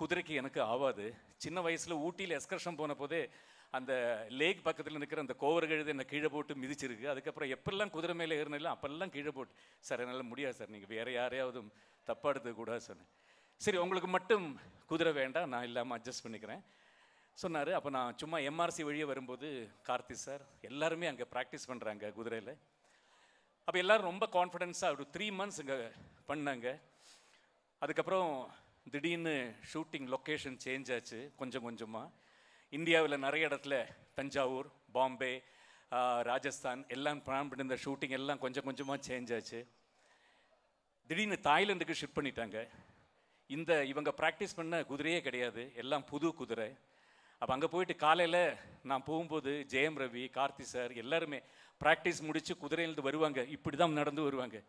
குதிரைக்கு எனக்கு ஆவாது சின்ன வயசில் ஊட்டியில் எஸ்கர்ஷன் போன போதே அந்த லேக் பக்கத்தில் நிற்கிற அந்த கோவர்களது என்னை கீழே போட்டு மிதிச்சிருக்கு அதுக்கப்புறம் எப்பெல்லாம் குதிரை மேலே ஏறினாலும் அப்பெல்லாம் கீழே போட்டு சார் என்னால் முடியாது சார் நீங்கள் வேறு யாரையாவது தப்பாக கூட சொன்னேன் சரி உங்களுக்கு மட்டும் குதிரை வேண்டாம் நான் இல்லாமல் அட்ஜஸ்ட் பண்ணிக்கிறேன் சொன்னார் அப்போ நான் சும்மா எம்ஆர்சி வழியே வரும்போது கார்த்தி சார் எல்லாருமே அங்கே ப்ராக்டிஸ் பண்ணுறாங்க குதிரையில் அப்போ எல்லோரும் ரொம்ப கான்ஃபிடென்ஸாக ஒரு த்ரீ மந்த்ஸ் இங்கே பண்ணாங்க அதுக்கப்புறம் திடீர்னு ஷூட்டிங் லொக்கேஷன் சேஞ்ச் ஆச்சு கொஞ்சம் கொஞ்சமாக இந்தியாவில் நிறைய இடத்துல தஞ்சாவூர் பாம்பே ராஜஸ்தான் எல்லாம் பிளான் இருந்த ஷூட்டிங் எல்லாம் கொஞ்சம் கொஞ்சமாக சேஞ்ச் ஆச்சு திடீர்னு தாய்லாந்துக்கு ஷிஃப்ட் பண்ணிட்டாங்க இந்த இவங்க ப்ராக்டிஸ் பண்ண குதிரையே கிடையாது எல்லாம் புது குதிரை அப்போ அங்கே போயிட்டு காலையில் நான் போகும்போது ஜெயம் ரவி கார்த்தி சார் எல்லாருமே ப்ராக்டிஸ் முடித்து குதிரையிலேருந்து வருவாங்க இப்படி தான் நடந்து வருவாங்க